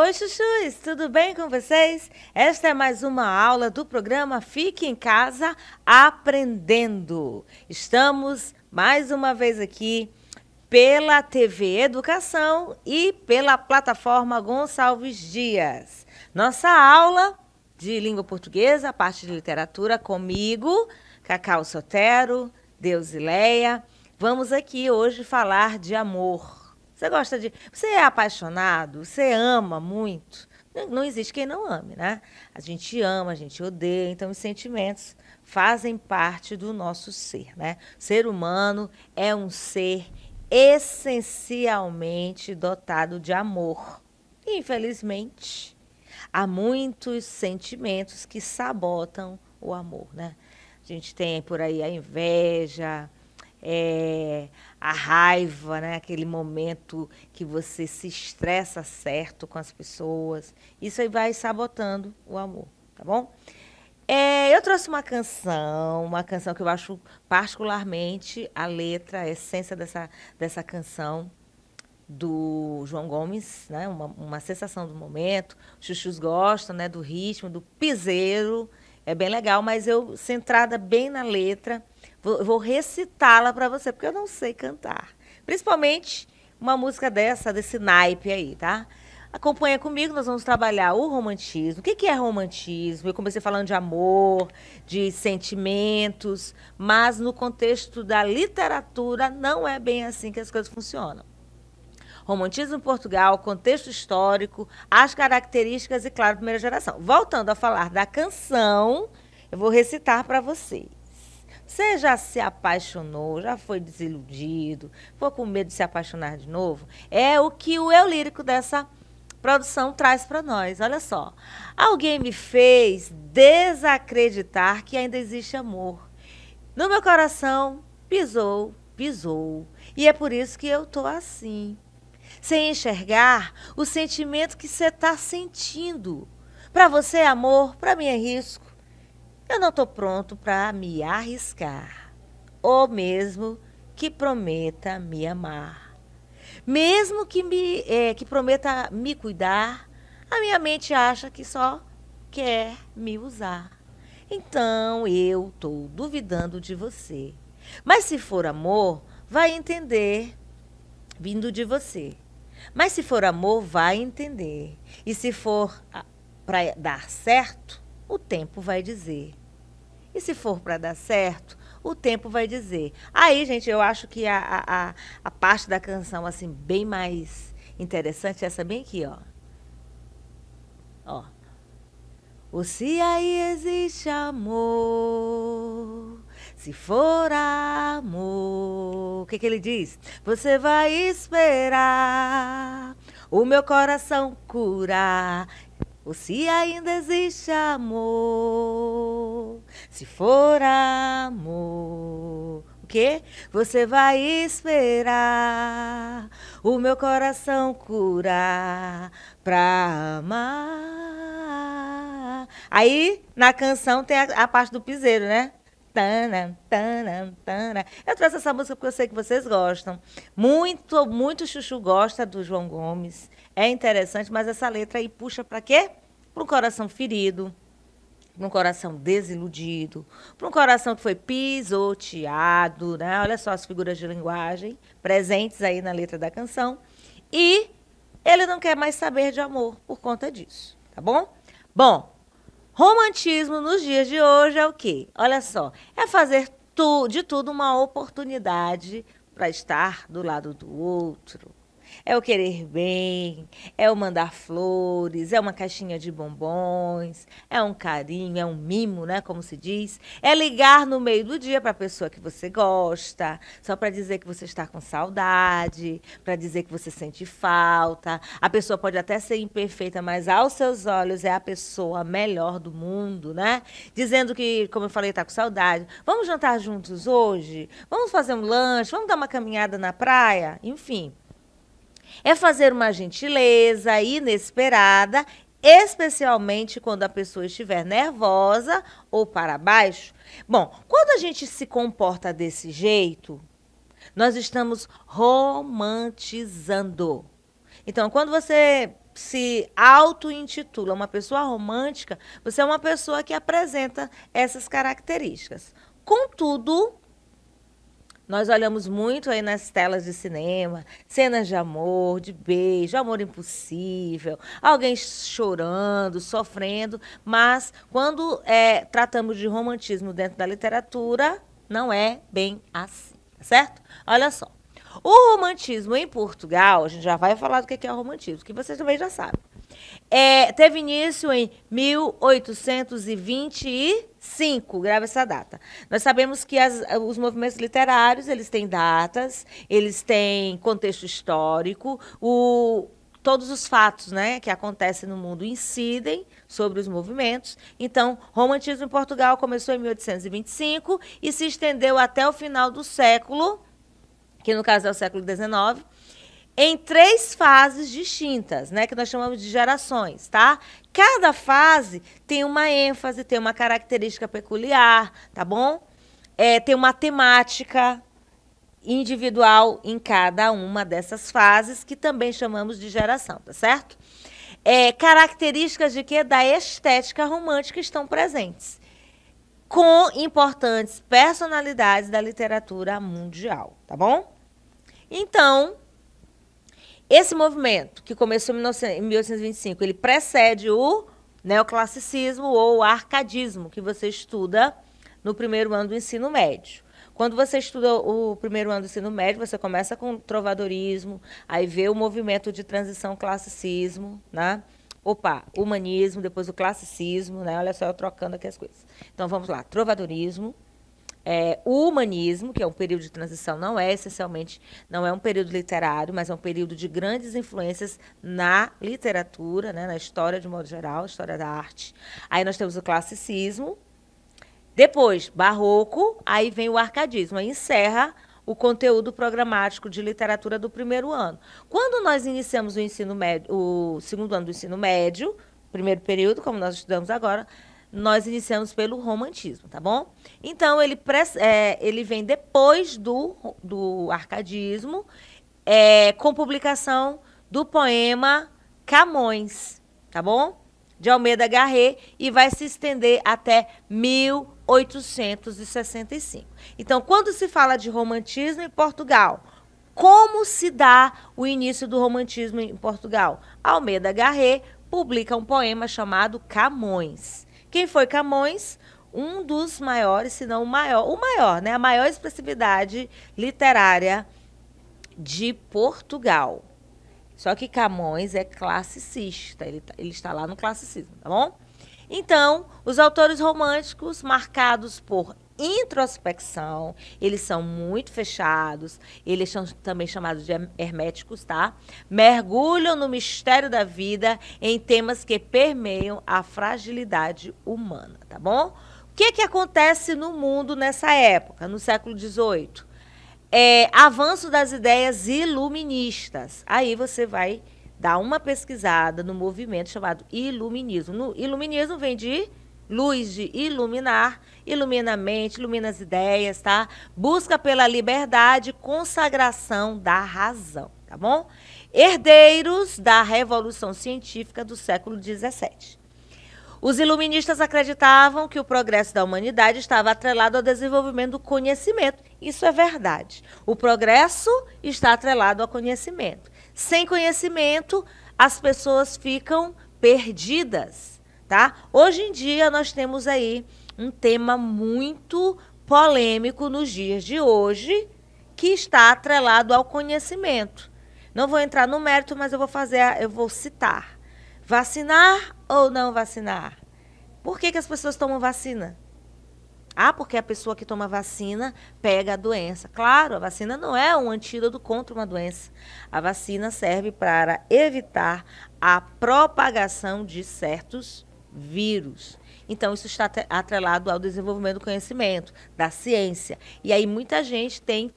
Oi, chuchus, tudo bem com vocês? Esta é mais uma aula do programa Fique em Casa Aprendendo. Estamos mais uma vez aqui pela TV Educação e pela plataforma Gonçalves Dias. Nossa aula de língua portuguesa, parte de literatura comigo, Cacau Sotero, Deusileia. Vamos aqui hoje falar de amor. Você gosta de. Você é apaixonado, você ama muito. Não existe quem não ame, né? A gente ama, a gente odeia, então os sentimentos fazem parte do nosso ser, né? O ser humano é um ser essencialmente dotado de amor. Infelizmente, há muitos sentimentos que sabotam o amor, né? A gente tem por aí a inveja, é, a raiva, né? aquele momento que você se estressa certo com as pessoas. Isso aí vai sabotando o amor, tá bom? É, eu trouxe uma canção, uma canção que eu acho particularmente a letra, a essência dessa, dessa canção do João Gomes, né? uma, uma sensação do momento. Os chuchus gostam né? do ritmo, do piseiro, é bem legal, mas eu, centrada bem na letra, vou, vou recitá-la para você, porque eu não sei cantar. Principalmente uma música dessa, desse naipe aí, tá? Acompanha comigo, nós vamos trabalhar o romantismo. O que, que é romantismo? Eu comecei falando de amor, de sentimentos, mas no contexto da literatura não é bem assim que as coisas funcionam. Romantismo Portugal, contexto histórico, as características e, claro, primeira geração. Voltando a falar da canção, eu vou recitar para vocês. Você já se apaixonou, já foi desiludido, ficou com medo de se apaixonar de novo? É o que o eu lírico dessa produção traz para nós. Olha só. Alguém me fez desacreditar que ainda existe amor. No meu coração pisou, pisou. E é por isso que eu tô assim sem enxergar o sentimento que você está sentindo. Para você é amor, para mim é risco. Eu não estou pronto para me arriscar, ou mesmo que prometa me amar. Mesmo que, me, é, que prometa me cuidar, a minha mente acha que só quer me usar. Então eu estou duvidando de você. Mas se for amor, vai entender vindo de você. Mas se for amor, vai entender. E se for ah, para dar certo, o tempo vai dizer. E se for para dar certo, o tempo vai dizer. Aí, gente, eu acho que a, a, a parte da canção, assim, bem mais interessante é essa bem aqui, ó. Ó. O se aí existe amor se for amor, o que, que ele diz? Você vai esperar o meu coração curar. Ou se ainda existe amor, se for amor, o que? Você vai esperar o meu coração curar pra amar. Aí na canção tem a, a parte do piseiro, né? Eu trouxe essa música porque eu sei que vocês gostam. Muito, muito Chuchu gosta do João Gomes. É interessante, mas essa letra aí puxa para quê? Para um coração ferido, para um coração desiludido, para um coração que foi pisoteado, né? Olha só as figuras de linguagem presentes aí na letra da canção. E ele não quer mais saber de amor por conta disso, tá bom? Bom, Romantismo nos dias de hoje é o quê? Olha só, é fazer tu, de tudo uma oportunidade para estar do lado do outro, é o querer bem, é o mandar flores, é uma caixinha de bombons, é um carinho, é um mimo, né, como se diz, é ligar no meio do dia para a pessoa que você gosta, só para dizer que você está com saudade, para dizer que você sente falta. A pessoa pode até ser imperfeita, mas aos seus olhos é a pessoa melhor do mundo, né? Dizendo que, como eu falei, está com saudade. Vamos jantar juntos hoje? Vamos fazer um lanche? Vamos dar uma caminhada na praia? Enfim, é fazer uma gentileza inesperada, especialmente quando a pessoa estiver nervosa ou para baixo. Bom, quando a gente se comporta desse jeito, nós estamos romantizando. Então, quando você se auto-intitula uma pessoa romântica, você é uma pessoa que apresenta essas características. Contudo, nós olhamos muito aí nas telas de cinema, cenas de amor, de beijo, amor impossível, alguém chorando, sofrendo, mas quando é, tratamos de romantismo dentro da literatura, não é bem assim, tá certo? Olha só. O romantismo em Portugal, a gente já vai falar do que é o romantismo, que vocês também já sabem. É, teve início em 1825, grava essa data. Nós sabemos que as, os movimentos literários, eles têm datas, eles têm contexto histórico, o, todos os fatos né, que acontecem no mundo incidem sobre os movimentos. Então, romantismo em Portugal começou em 1825 e se estendeu até o final do século, que no caso é o século XIX, em três fases distintas, né, que nós chamamos de gerações, tá? Cada fase tem uma ênfase, tem uma característica peculiar, tá bom? É, tem uma temática individual em cada uma dessas fases, que também chamamos de geração, tá certo? É, características de quê? da estética romântica estão presentes, com importantes personalidades da literatura mundial, tá bom? Então, esse movimento, que começou em 1825, ele precede o neoclassicismo ou o arcadismo, que você estuda no primeiro ano do ensino médio. Quando você estuda o primeiro ano do ensino médio, você começa com o trovadorismo, aí vê o movimento de transição classicismo, né? Opa, humanismo, depois o classicismo, né? Olha só eu trocando aqui as coisas. Então vamos lá, trovadorismo, é, o humanismo, que é um período de transição, não é essencialmente, não é um período literário, mas é um período de grandes influências na literatura, né, na história de modo geral, história da arte. Aí nós temos o classicismo, depois barroco, aí vem o arcadismo, aí encerra o conteúdo programático de literatura do primeiro ano. Quando nós iniciamos o ensino médio, o segundo ano do ensino médio, primeiro período, como nós estudamos agora, nós iniciamos pelo romantismo, tá bom? Então, ele, é, ele vem depois do, do arcadismo, é, com publicação do poema Camões, tá bom? De Almeida Garré, e vai se estender até 1865. Então, quando se fala de romantismo em Portugal, como se dá o início do romantismo em Portugal? Almeida Garré publica um poema chamado Camões. Quem foi Camões? Um dos maiores, se não o maior, o maior, né? A maior expressividade literária de Portugal. Só que Camões é classicista, ele, tá, ele está lá no classicismo, tá bom? Então, os autores românticos, marcados por introspecção, eles são muito fechados, eles são também chamados de herméticos, tá? Mergulham no mistério da vida em temas que permeiam a fragilidade humana, tá bom? O que, que acontece no mundo nessa época, no século XVIII? É, avanço das ideias iluministas. Aí você vai dá uma pesquisada no movimento chamado iluminismo. No iluminismo vem de luz de iluminar, ilumina a mente, ilumina as ideias, tá? Busca pela liberdade, consagração da razão, tá bom? Herdeiros da revolução científica do século 17. Os iluministas acreditavam que o progresso da humanidade estava atrelado ao desenvolvimento do conhecimento. Isso é verdade. O progresso está atrelado ao conhecimento. Sem conhecimento, as pessoas ficam perdidas, tá? Hoje em dia nós temos aí um tema muito polêmico nos dias de hoje que está atrelado ao conhecimento. Não vou entrar no mérito, mas eu vou fazer, eu vou citar. Vacinar ou não vacinar? Por que, que as pessoas tomam vacina? Ah, porque a pessoa que toma vacina pega a doença. Claro, a vacina não é um antídoto contra uma doença. A vacina serve para evitar a propagação de certos vírus. Então, isso está atrelado ao desenvolvimento do conhecimento, da ciência. E aí, muita gente tem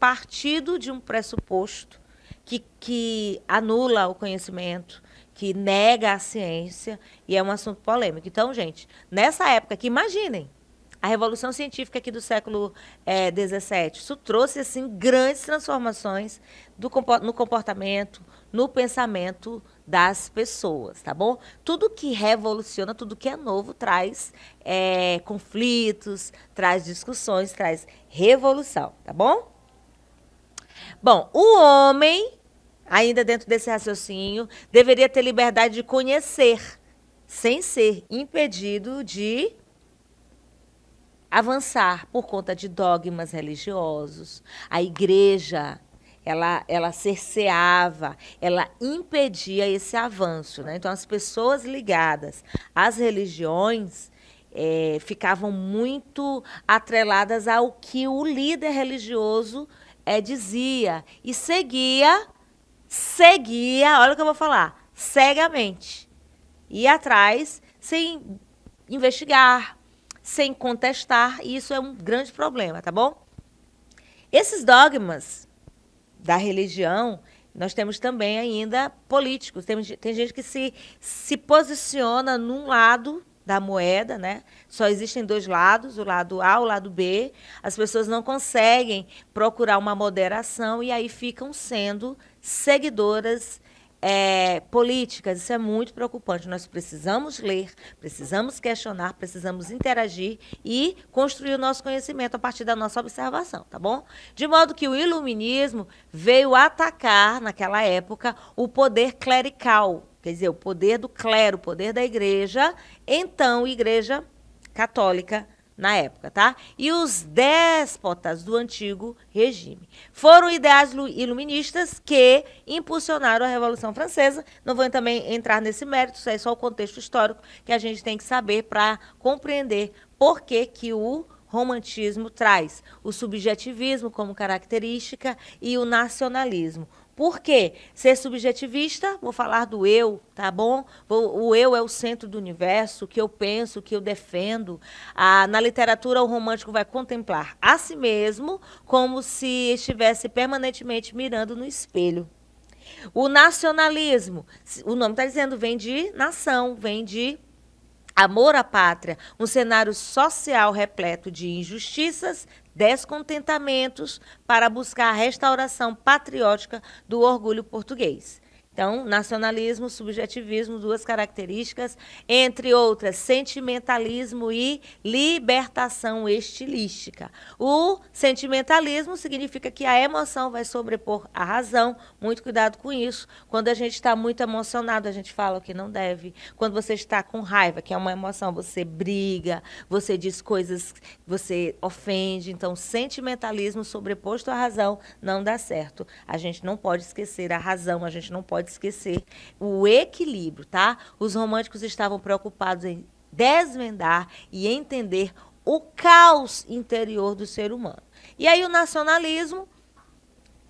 partido de um pressuposto que, que anula o conhecimento, que nega a ciência, e é um assunto polêmico. Então, gente, nessa época que imaginem, a revolução científica aqui do século é, 17, isso trouxe assim grandes transformações do, no comportamento, no pensamento das pessoas, tá bom? Tudo que revoluciona, tudo que é novo traz é, conflitos, traz discussões, traz revolução, tá bom? Bom, o homem, ainda dentro desse raciocínio, deveria ter liberdade de conhecer, sem ser impedido de avançar por conta de dogmas religiosos. A igreja ela, ela cerceava, ela impedia esse avanço. Né? Então, as pessoas ligadas às religiões é, ficavam muito atreladas ao que o líder religioso é, dizia e seguia, seguia, olha o que eu vou falar, cegamente. Ia atrás sem investigar, sem contestar, e isso é um grande problema, tá bom? Esses dogmas da religião, nós temos também ainda políticos. Tem, tem gente que se, se posiciona num lado da moeda, né? Só existem dois lados, o lado A, o lado B. As pessoas não conseguem procurar uma moderação e aí ficam sendo seguidoras é, políticas. Isso é muito preocupante. Nós precisamos ler, precisamos questionar, precisamos interagir e construir o nosso conhecimento a partir da nossa observação, tá bom? De modo que o iluminismo veio atacar, naquela época, o poder clerical, quer dizer, o poder do clero, o poder da igreja, então igreja católica na época, tá? E os déspotas do antigo regime. Foram ideais iluministas que impulsionaram a Revolução Francesa. Não vou também entrar nesse mérito, isso é só o contexto histórico que a gente tem que saber para compreender por que, que o romantismo traz o subjetivismo como característica e o nacionalismo. Por quê? Ser subjetivista, vou falar do eu, tá bom? O eu é o centro do universo, o que eu penso, o que eu defendo. Ah, na literatura, o romântico vai contemplar a si mesmo como se estivesse permanentemente mirando no espelho. O nacionalismo, o nome está dizendo, vem de nação, vem de Amor à pátria, um cenário social repleto de injustiças, descontentamentos para buscar a restauração patriótica do orgulho português. Então, nacionalismo, subjetivismo, duas características, entre outras, sentimentalismo e libertação estilística. O sentimentalismo significa que a emoção vai sobrepor a razão. Muito cuidado com isso. Quando a gente está muito emocionado, a gente fala o que não deve. Quando você está com raiva, que é uma emoção, você briga, você diz coisas, você ofende. Então, sentimentalismo sobreposto à razão não dá certo. A gente não pode esquecer a razão, a gente não pode pode esquecer o equilíbrio, tá? Os românticos estavam preocupados em desvendar e entender o caos interior do ser humano. E aí o nacionalismo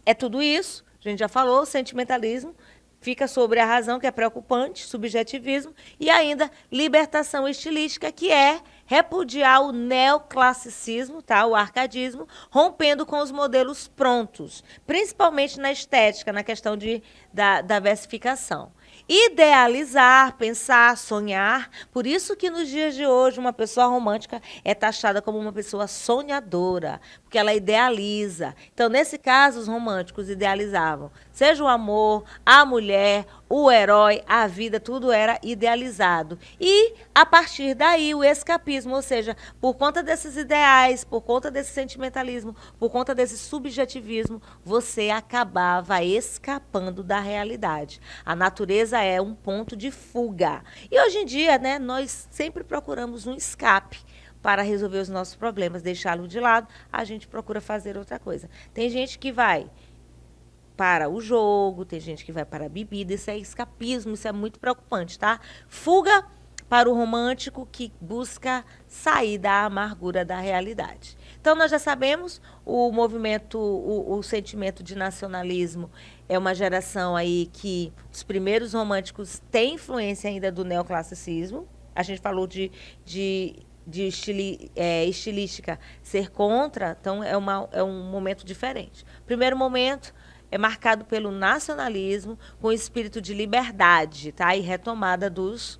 é tudo isso, a gente já falou, o sentimentalismo fica sobre a razão, que é preocupante, subjetivismo, e ainda libertação estilística, que é repudiar o neoclassicismo, tá? o arcadismo, rompendo com os modelos prontos, principalmente na estética, na questão de, da, da versificação idealizar, pensar, sonhar. Por isso que nos dias de hoje uma pessoa romântica é taxada como uma pessoa sonhadora, porque ela idealiza. Então, nesse caso, os românticos idealizavam. Seja o amor, a mulher, o herói, a vida, tudo era idealizado. E, a partir daí, o escapismo, ou seja, por conta desses ideais, por conta desse sentimentalismo, por conta desse subjetivismo, você acabava escapando da realidade. A natureza é um ponto de fuga. E hoje em dia, né, nós sempre procuramos um escape para resolver os nossos problemas, deixá-lo de lado, a gente procura fazer outra coisa. Tem gente que vai para o jogo, tem gente que vai para a bebida, isso é escapismo, isso é muito preocupante, tá? Fuga para o romântico que busca sair da amargura da realidade. Então nós já sabemos o movimento, o, o sentimento de nacionalismo é uma geração aí que os primeiros românticos têm influência ainda do neoclassicismo. A gente falou de, de de estili, é, estilística ser contra, então é, uma, é um momento diferente. Primeiro momento é marcado pelo nacionalismo com espírito de liberdade, tá? E retomada dos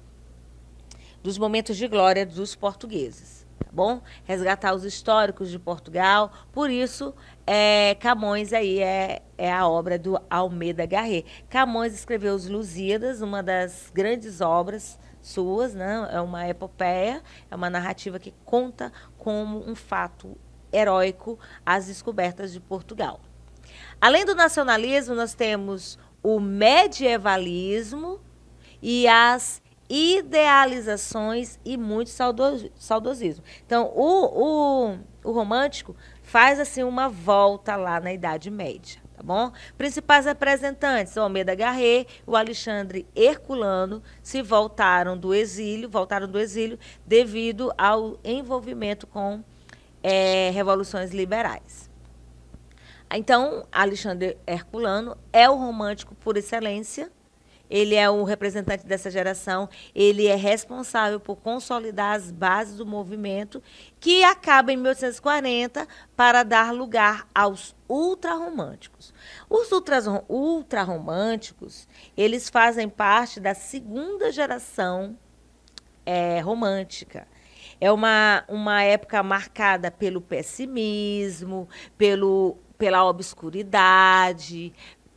dos momentos de glória dos portugueses, tá bom? Resgatar os históricos de Portugal, por isso é, Camões aí é, é a obra do Almeida Garret. Camões escreveu os Lusíadas, uma das grandes obras suas, né? É uma epopeia, é uma narrativa que conta como um fato heróico as descobertas de Portugal. Além do nacionalismo, nós temos o medievalismo e as idealizações e muito saudosismo. Então, o, o, o romântico faz assim uma volta lá na Idade Média tá bom? Principais representantes, o Almeida Garrett o Alexandre Herculano, se voltaram do exílio, voltaram do exílio devido ao envolvimento com é, revoluções liberais. Então, Alexandre Herculano é o romântico por excelência, ele é o representante dessa geração, ele é responsável por consolidar as bases do movimento, que acaba em 1840 para dar lugar aos ultrarromânticos. Os ultrarromânticos, eles fazem parte da segunda geração é, romântica. É uma, uma época marcada pelo pessimismo, pelo, pela obscuridade,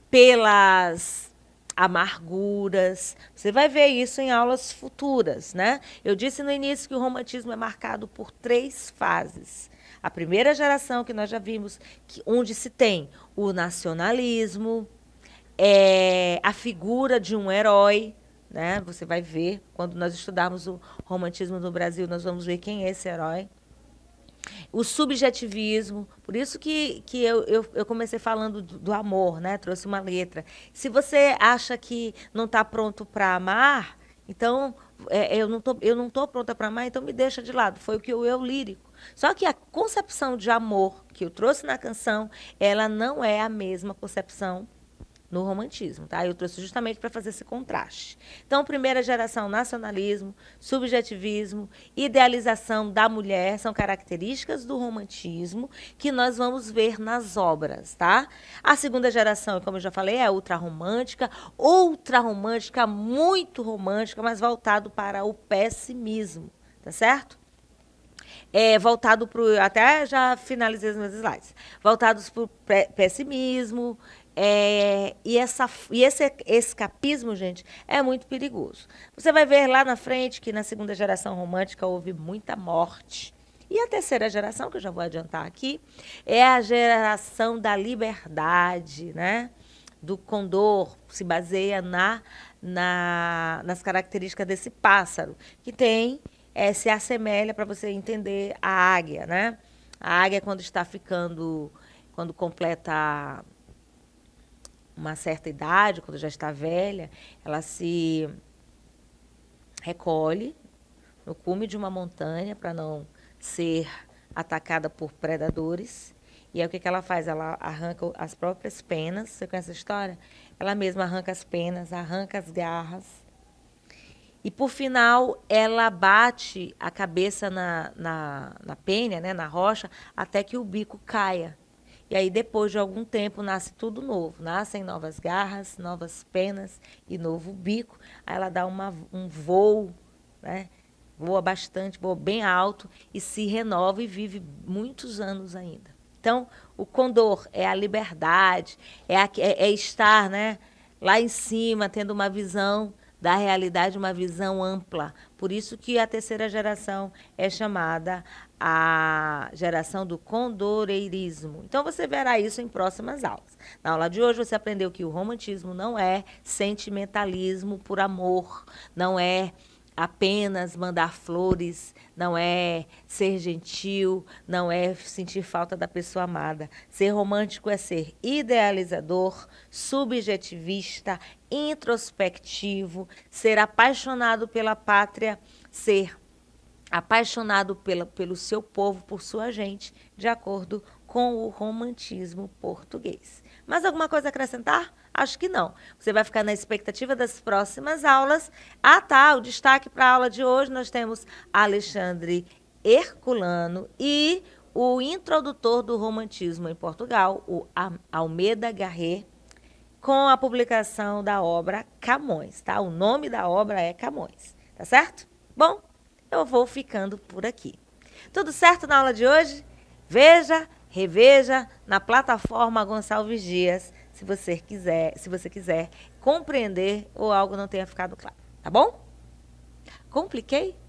pelas amarguras. Você vai ver isso em aulas futuras, né? Eu disse no início que o romantismo é marcado por três fases. A primeira geração que nós já vimos, que, onde se tem o nacionalismo, é, a figura de um herói, né? Você vai ver quando nós estudarmos o romantismo no Brasil, nós vamos ver quem é esse herói o subjetivismo. Por isso que, que eu, eu, eu comecei falando do, do, amor, né? Trouxe uma letra. Se você acha que não está pronto para amar, então é, eu não tô, eu não tô pronta para amar, então me deixa de lado. Foi o que eu eu lírico. Só que a concepção de amor que eu trouxe na canção, ela não é a mesma concepção no romantismo, tá? Eu trouxe justamente para fazer esse contraste. Então, primeira geração, nacionalismo, subjetivismo, idealização da mulher são características do romantismo que nós vamos ver nas obras, tá? A segunda geração, como eu já falei, é ultrarromântica, ultrarromântica, muito romântica, mas voltado para o pessimismo, tá certo? É, voltado para até já finalizei os meus slides, voltados para o pessimismo, é, e essa, e esse escapismo, gente, é muito perigoso. Você vai ver lá na frente que na segunda geração romântica houve muita morte. E a terceira geração, que eu já vou adiantar aqui, é a geração da liberdade, né? Do condor, se baseia na, na nas características desse pássaro, que tem, é, se assemelha para você entender a águia, né? A águia, quando está ficando, quando completa uma certa idade, quando já está velha, ela se recolhe no cume de uma montanha para não ser atacada por predadores. E aí o que, que ela faz? Ela arranca as próprias penas. Você conhece a história? Ela mesma arranca as penas, arranca as garras. E por final, ela bate a cabeça na, na, na penha, né, na rocha, até que o bico caia. E aí, depois de algum tempo, nasce tudo novo. Nascem novas garras, novas penas e novo bico. Aí ela dá uma, um voo, né? voa bastante, voa bem alto e se renova e vive muitos anos ainda. Então, o condor é a liberdade, é, a, é, é estar né, lá em cima, tendo uma visão da realidade, uma visão ampla. Por isso que a terceira geração é chamada a geração do condoreirismo. Então você verá isso em próximas aulas. Na aula de hoje você aprendeu que o romantismo não é sentimentalismo por amor, não é apenas mandar flores, não é ser gentil, não é sentir falta da pessoa amada. Ser romântico é ser idealizador, subjetivista, introspectivo, ser apaixonado pela pátria, ser apaixonado pela, pelo seu povo, por sua gente, de acordo com o romantismo português. Mais alguma coisa a acrescentar? Acho que não. Você vai ficar na expectativa das próximas aulas. Ah, tá. O destaque para a aula de hoje nós temos Alexandre Herculano e o introdutor do romantismo em Portugal, o Almeida Garré, com a publicação da obra Camões, tá? O nome da obra é Camões, tá certo? Bom, eu vou ficando por aqui. Tudo certo na aula de hoje? Veja, reveja na plataforma Gonçalves Dias, se você quiser, se você quiser compreender ou algo não tenha ficado claro, tá bom? Compliquei?